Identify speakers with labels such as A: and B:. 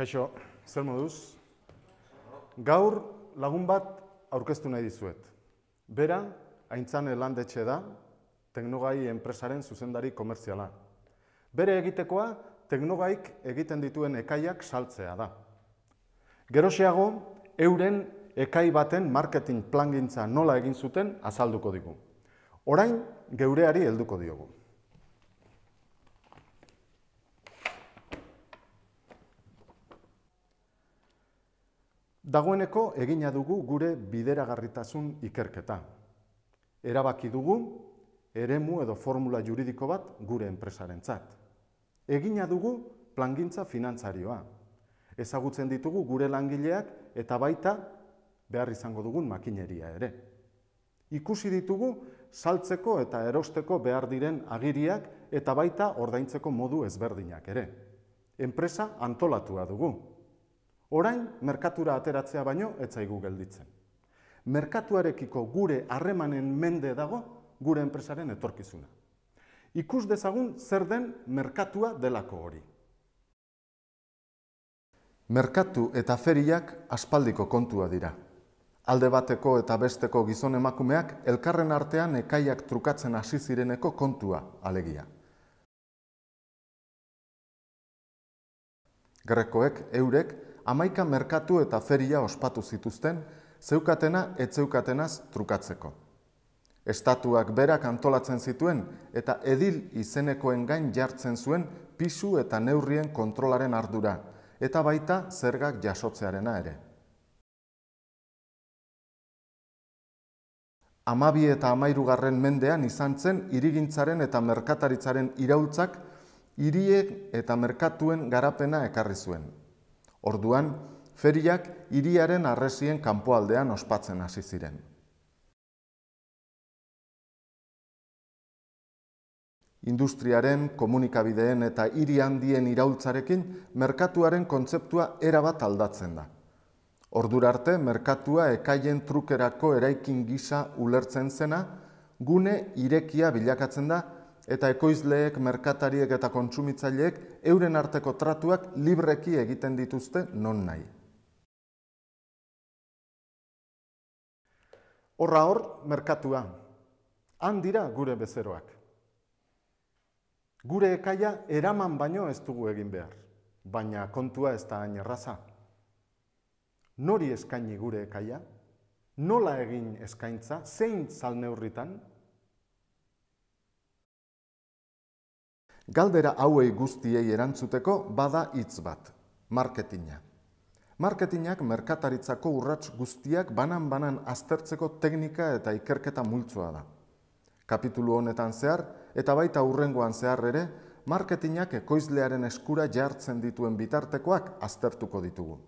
A: Kaixo, zer moduz? Gaur lagun bat aurkeztu nahi dizuet. Bera, aintzane landetxe da, teknogai enpresaren zuzendari komertziala. Bere egitekoa, teknogaik egiten dituen ekaiak saltzea da. Geroseago, euren ekai baten marketing plangintza nola egin zuten azalduko digu. Orain, geureari helduko diogu. Dagoeneko egina dugu gure bideragarritasun ikerketa. Erabaki dugu, eremu edo formula juridiko bat gure enpresarentzat. Egina dugu plangintza finantzarioa. Ezagutzen ditugu gure langileak eta baita behar izango dugun makineria ere. Ikusi ditugu saltzeko eta erosteko behar diren agiriak eta baita ordaintzeko modu ezberdinak ere. Enpresa antolatua dugu. Orain, merkatura ateratzea baino, etzaigu gelditzen. Merkatuarekiko gure harremanen mende dago, gure enpresaren etorkizuna. Ikus dezagun zer den merkatua delako hori. Merkatu eta feriak aspaldiko kontua dira. Alde bateko eta besteko gizon emakumeak elkarren artean ekaiak trukatzen hasi zireneko kontua alegia. Grekoek eurek amaika merkatu eta feria ospatu zituzten, zeukatena etzeukatenaz trukatzeko. Estatuak berak antolatzen zituen eta edil izenekoen gain jartzen zuen pisu eta neurrien kontrolaren ardura, eta baita zergak jasotzearena ere. Amabi eta amairu garren mendean izan zen irigintzaren eta merkataritzaren irautzak hiriek eta merkatuen garapena ekarri zuen, Orduan, feriak iriaren arrezien kanpoaldean ospatzen hasi ziren. Industriaren, komunikabideen eta hiri handien iraultzarekin merkatuaren kontzeptua erabat aldatzen da. Ordura arte, merkatua ekaien trukerako eraikin gisa ulertzen zena, gune irekia bilakatzen da, eta ekoizleek, merkatariek eta kontsumitzaileek euren arteko tratuak libreki egiten dituzte non nahi. Horra hor, merkatua. Han dira gure bezeroak. Gure ekaia eraman baino ez dugu egin behar, baina kontua ez da hain erraza. Nori eskaini gure ekaia? Nola egin eskaintza, zein zalneurritan? Galdera hauei guztiei erantzuteko bada hitz bat. Marketinga. Marketingak merkataritzako urrats guztiak banan-banan aztertzeko teknika eta ikerketa multzoa da. Kapitulu honetan zehar eta baita urrengoan zehar ere, marketingak ekoizlearen eskura jartzen dituen bitartekoak aztertuko ditugu.